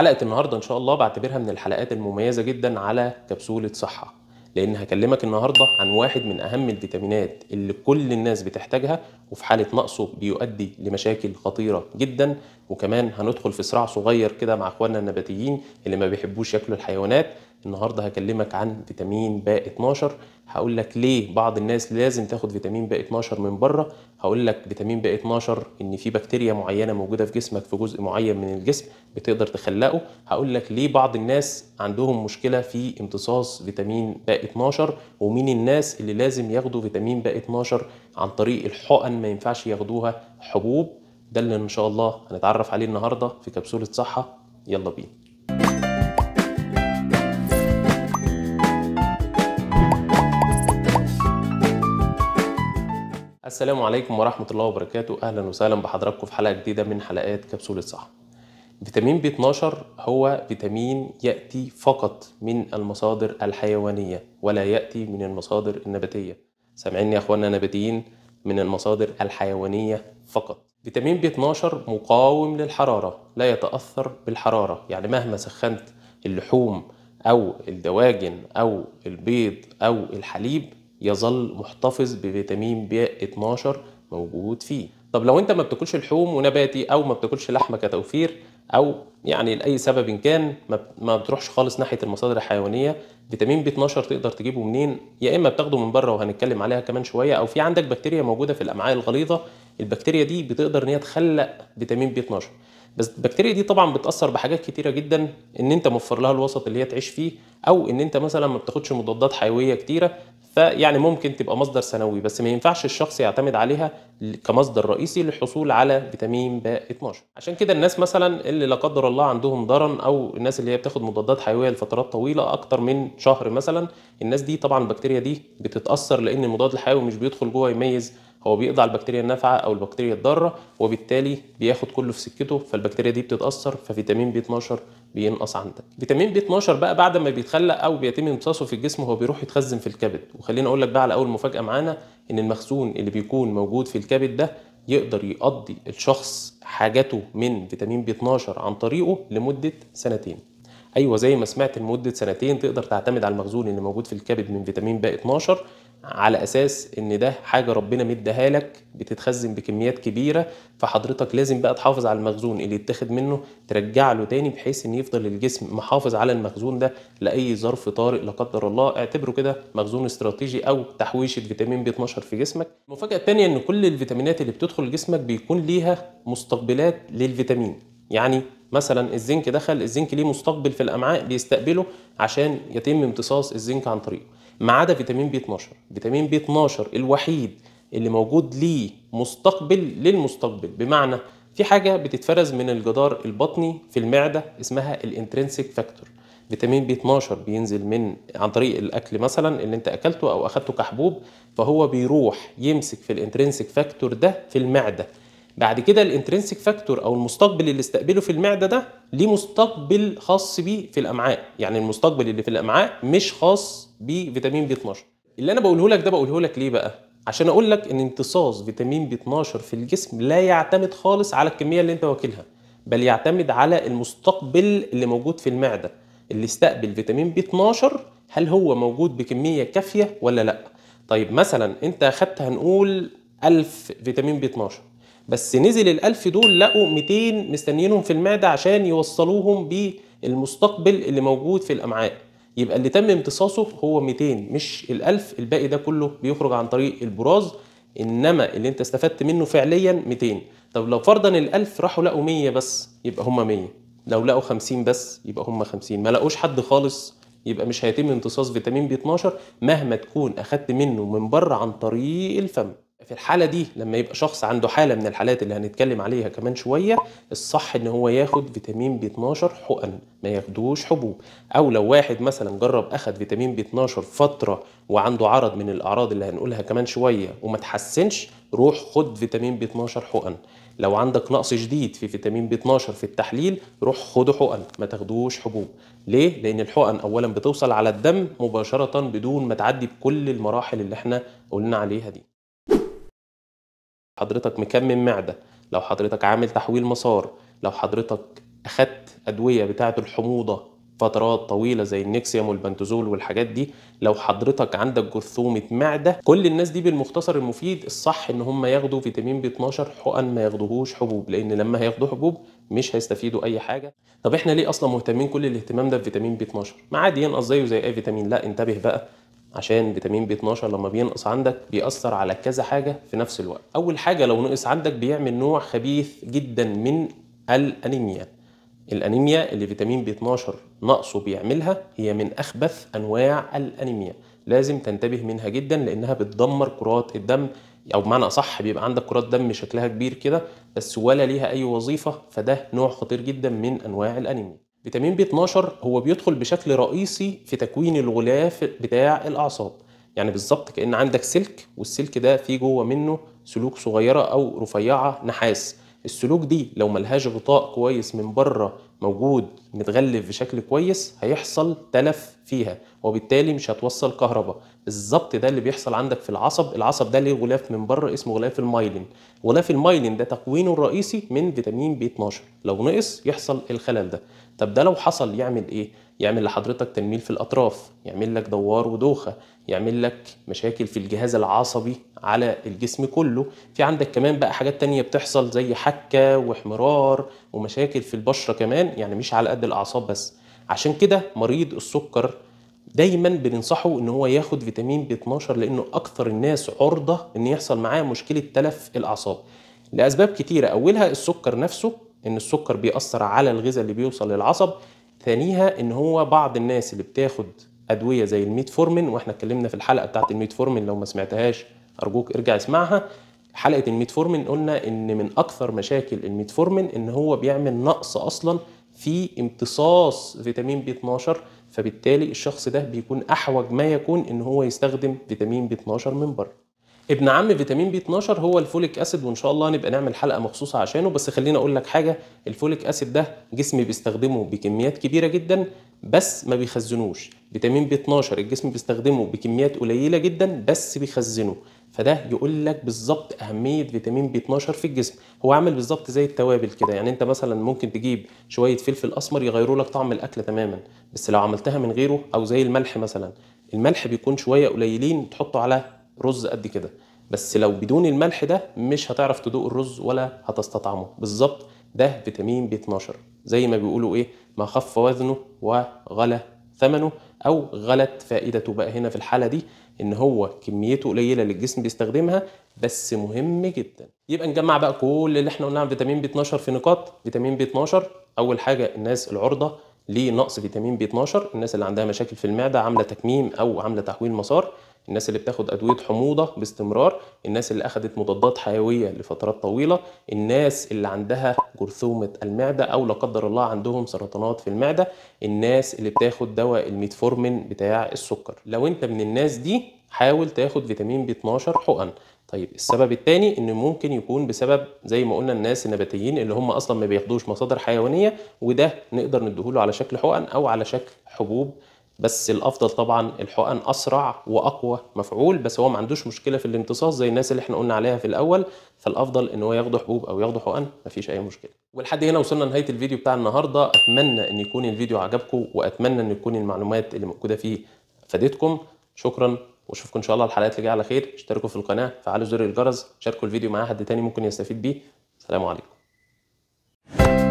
حلقه النهارده ان شاء الله بعتبرها من الحلقات المميزه جدا على كبسوله صحه لان هكلمك النهارده عن واحد من اهم الفيتامينات اللي كل الناس بتحتاجها وفي حاله نقصه بيؤدي لمشاكل خطيره جدا وكمان هندخل في صراع صغير كده مع اخواننا النباتيين اللي ما بيحبوش ياكلوا الحيوانات النهارده هكلمك عن فيتامين ب 12 هقول لك ليه بعض الناس لازم تاخد فيتامين ب 12 من بره هقول لك فيتامين ب 12 ان في بكتيريا معينه موجوده في جسمك في جزء معين من الجسم بتقدر تخلقه هقول لك ليه بعض الناس عندهم مشكله في امتصاص فيتامين ب 12 ومين الناس اللي لازم ياخدوا فيتامين ب 12 عن طريق الحقن ما ينفعش ياخدوها حبوب ده اللي ان شاء الله هنتعرف عليه النهارده في كبسوله صحه يلا بينا السلام عليكم ورحمه الله وبركاته اهلا وسهلا بحضراتكم في حلقه جديده من حلقات كبسوله صحه فيتامين بي 12 هو فيتامين ياتي فقط من المصادر الحيوانيه ولا ياتي من المصادر النباتيه سامعيني يا أخوانا نباتيين من المصادر الحيوانيه فقط فيتامين بي 12 مقاوم للحرارة لا يتأثر بالحرارة يعني مهما سخنت اللحوم أو الدواجن أو البيض أو الحليب يظل محتفظ بفيتامين بي 12 موجود فيه طب لو انت ما بتاكلش لحوم ونباتي او ما بتاكلش لحمه كتوفير او يعني لاي سبب كان ما بتروحش خالص ناحيه المصادر الحيوانيه فيتامين بي 12 تقدر تجيبه منين يا اما بتاخده من بره وهنتكلم عليها كمان شويه او في عندك بكتيريا موجوده في الامعاء الغليظه البكتيريا دي بتقدر ان هي تخلق فيتامين بي 12 بس البكتيريا دي طبعا بتاثر بحاجات كتيره جدا ان انت موفر لها الوسط اللي هي تعيش فيه او ان انت مثلا ما بتاخدش مضادات حيويه كتيره فيعني ممكن تبقى مصدر ثانوي بس ما ينفعش الشخص يعتمد عليها كمصدر رئيسي للحصول على فيتامين ب 12 عشان كده الناس مثلا اللي لا قدر الله عندهم ضرن او الناس اللي هي بتاخد مضادات حيويه لفترات طويله اكتر من شهر مثلا الناس دي طبعا البكتيريا دي بتتاثر لان المضاد الحيوي مش بيدخل جوه يميز هو بيقضي على البكتيريا النافعه او البكتيريا الضاره وبالتالي بياخد كله في سكته فالبكتيريا دي بتتاثر ففيتامين بي 12 بينقص عندك فيتامين بي 12 بقى بعد ما بيتخلق او بيتم امتصاصه في الجسم هو بيروح يتخزن في الكبد وخليني اقول لك بقى على اول مفاجاه معانا ان المخزون اللي بيكون موجود في الكبد ده يقدر يقضي الشخص حاجته من فيتامين بي 12 عن طريقه لمده سنتين ايوه زي ما سمعت لمده سنتين تقدر تعتمد على المخزون اللي موجود في الكبد من فيتامين ب 12 على اساس ان ده حاجه ربنا مديها لك بتتخزن بكميات كبيره فحضرتك لازم بقى تحافظ على المخزون اللي يتاخد منه ترجع له تاني بحيث ان يفضل الجسم محافظ على المخزون ده لاي ظرف طارئ لا قدر الله اعتبره كده مخزون استراتيجي او تحويشه فيتامين بي 12 في جسمك المفاجاه الثانيه ان كل الفيتامينات اللي بتدخل جسمك بيكون ليها مستقبلات للفيتامين يعني مثلا الزنك دخل الزنك ليه مستقبل في الامعاء بيستقبله عشان يتم امتصاص الزنك عن طريقه ما عدا فيتامين بي 12 فيتامين بي 12 الوحيد اللي موجود ليه مستقبل للمستقبل بمعنى في حاجة بتتفرز من الجدار البطني في المعدة اسمها الانترنسيك فاكتور فيتامين بي 12 بينزل من عن طريق الاكل مثلا اللي انت اكلته او اخدته كحبوب فهو بيروح يمسك في الانترنسيك فاكتور ده في المعده بعد كده الانترنسك فاكتور او المستقبل اللي استقبله في المعده ده ليه مستقبل خاص بيه في الامعاء يعني المستقبل اللي في الامعاء مش خاص بفيتامين بي 12 اللي انا بقوله لك ده بقوله لك ليه بقى عشان اقول لك ان امتصاص فيتامين بي 12 في الجسم لا يعتمد خالص على الكميه اللي انت واكلها بل يعتمد على المستقبل اللي موجود في المعده اللي استقبل فيتامين بي 12 هل هو موجود بكميه كافيه ولا لا طيب مثلا انت اخدت هنقول 1000 فيتامين بي 12 بس نزل ال1000 دول لقوا 200 مستنيينهم في المعدة عشان يوصلوهم بالمستقبل اللي موجود في الأمعاء يبقى اللي تم امتصاصه هو 200 مش ال1000 الباقي ده كله بيخرج عن طريق البراز إنما اللي أنت استفدت منه فعليا 200 طب لو فرضا ال1000 راحوا لقوا 100 بس يبقى هم 100 لو لقوا 50 بس يبقى هم 50 ما لقوش حد خالص يبقى مش هيتم امتصاص فيتامين بي 12 مهما تكون أخدت منه من بره عن طريق الفم في الحاله دي لما يبقى شخص عنده حاله من الحالات اللي هنتكلم عليها كمان شويه الصح ان هو ياخد فيتامين بي 12 حقن ما ياخدوش حبوب او لو واحد مثلا جرب اخد فيتامين بي 12 فتره وعنده عرض من الاعراض اللي هنقولها كمان شويه وما تحسنش روح خد فيتامين بي 12 حقن لو عندك نقص شديد في فيتامين بي 12 في التحليل روح خده حقن ما تاخدوش حبوب ليه لان الحقن اولا بتوصل على الدم مباشره بدون ما تعدي بكل المراحل اللي احنا قلنا عليها دي حضرتك مكمم معده لو حضرتك عامل تحويل مسار لو حضرتك اخدت ادويه بتاعه الحموضه فترات طويله زي النكسيوم والبنتوزول والحاجات دي لو حضرتك عندك جرثومه معده كل الناس دي بالمختصر المفيد الصح ان هم ياخدوا فيتامين ب12 حقن ما ياخدوهوش حبوب لان لما هياخدوا حبوب مش هيستفيدوا اي حاجه طب احنا ليه اصلا مهتمين كل الاهتمام ده بفيتامين بي 12 ما عادي ينقص زيه زي اي فيتامين لا انتبه بقى عشان فيتامين بي 12 لما بينقص عندك بيأثر على كذا حاجة في نفس الوقت أول حاجة لو نقص عندك بيعمل نوع خبيث جدا من الأنيميا الأنيميا اللي فيتامين بي 12 نقصه بيعملها هي من أخبث أنواع الأنيميا لازم تنتبه منها جدا لأنها بتدمر كرات الدم او بمعنى اصح بيبقى عندك كرات دم شكلها كبير كده بس ولا ليها اي وظيفه فده نوع خطير جدا من انواع الانيميا فيتامين بي 12 هو بيدخل بشكل رئيسي في تكوين الغلاف بتاع الاعصاب يعني بالظبط كان عندك سلك والسلك ده فيه جوه منه سلوك صغيره او رفيعه نحاس السلوك دي لو ملهاش غطاء كويس من بره موجود متغلف بشكل كويس هيحصل تلف فيها وبالتالي مش هتوصل كهرباء بالظبط ده اللي بيحصل عندك في العصب العصب ده ليه غلاف من بره اسمه غلاف المايلين غلاف المايلين ده تكوينه الرئيسي من فيتامين بي 12 لو نقص يحصل الخلل ده طب ده لو حصل يعمل ايه يعمل لحضرتك تنميل في الاطراف يعمل لك دوار ودوخه يعمل لك مشاكل في الجهاز العصبي على الجسم كله في عندك كمان بقى حاجات تانية بتحصل زي حكه واحمرار ومشاكل في البشره كمان يعني مش على قد الاعصاب بس عشان كده مريض السكر دايما بننصحه ان هو ياخد فيتامين ب 12 لانه اكثر الناس عرضه ان يحصل معاه مشكله تلف الاعصاب لاسباب كتيره اولها السكر نفسه ان السكر بيأثر على الغذاء اللي بيوصل للعصب ثانيها ان هو بعض الناس اللي بتاخد ادويه زي الميتفورمين واحنا اتكلمنا في الحلقه بتاعت الميتفورمين لو ما سمعتهاش ارجوك ارجع اسمعها حلقه الميتفورمين قلنا ان من اكثر مشاكل الميتفورمين ان هو بيعمل نقص اصلا في امتصاص فيتامين بي 12 فبالتالي الشخص ده بيكون احوج ما يكون ان هو يستخدم فيتامين بي 12 من بره ابن عم فيتامين بي 12 هو الفوليك اسيد وان شاء الله هنبقى نعمل حلقه مخصوصه عشانه بس خليني اقول لك حاجه الفوليك اسيد ده جسمي بيستخدمه بكميات كبيره جدا بس ما بيخزنوش فيتامين بي 12 الجسم بيستخدمه بكميات قليله جدا بس بيخزنه فده يقول لك بالظبط اهميه فيتامين بي 12 في الجسم هو عامل بالظبط زي التوابل كده يعني انت مثلا ممكن تجيب شويه فلفل اسمر يغيروا لك طعم الاكل تماما بس لو عملتها من غيره او زي الملح مثلا الملح بيكون شويه قليلين تحطه على رز قد كده بس لو بدون الملح ده مش هتعرف تدوق الرز ولا هتستطعمه بالظبط ده فيتامين بي 12 زي ما بيقولوا ايه ما خف وزنه وغلى ثمنه او غلت فائدته بقى هنا في الحاله دي ان هو كميته قليله اللي الجسم بيستخدمها بس مهم جدا يبقى نجمع بقى كل اللي احنا قلناه عن فيتامين بي 12 في نقاط فيتامين بي 12 اول حاجه الناس العرضه لنقص فيتامين بي 12 الناس اللي عندها مشاكل في المعده عامله تكميم او عامله تحويل مسار الناس اللي بتاخد ادويه حموضه باستمرار الناس اللي اخذت مضادات حيويه لفترات طويله الناس اللي عندها جرثومه المعده او لا قدر الله عندهم سرطانات في المعده الناس اللي بتاخد دواء الميتفورمين بتاع السكر لو انت من الناس دي حاول تاخد فيتامين بي 12 حقن طيب السبب الثاني ان ممكن يكون بسبب زي ما قلنا الناس النباتيين اللي هم اصلا ما بياخدوش مصادر حيوانيه وده نقدر نديهوله على شكل حقن او على شكل حبوب بس الافضل طبعا الحقن اسرع واقوى مفعول بس هو ما عندوش مشكله في الامتصاص زي الناس اللي احنا قلنا عليها في الاول فالافضل ان هو ياخده حبوب او ياخده حقن مفيش اي مشكله ولحد هنا وصلنا لنهايه الفيديو بتاع النهارده اتمنى ان يكون الفيديو عجبكم واتمنى ان تكون المعلومات اللي موجوده فيه فادتكم شكرا واشوفكم ان شاء الله الحلقات اللي جايه على خير اشتركوا في القناه فعلوا زر الجرس شاركوا الفيديو مع حد تاني ممكن يستفيد بيه سلام عليكم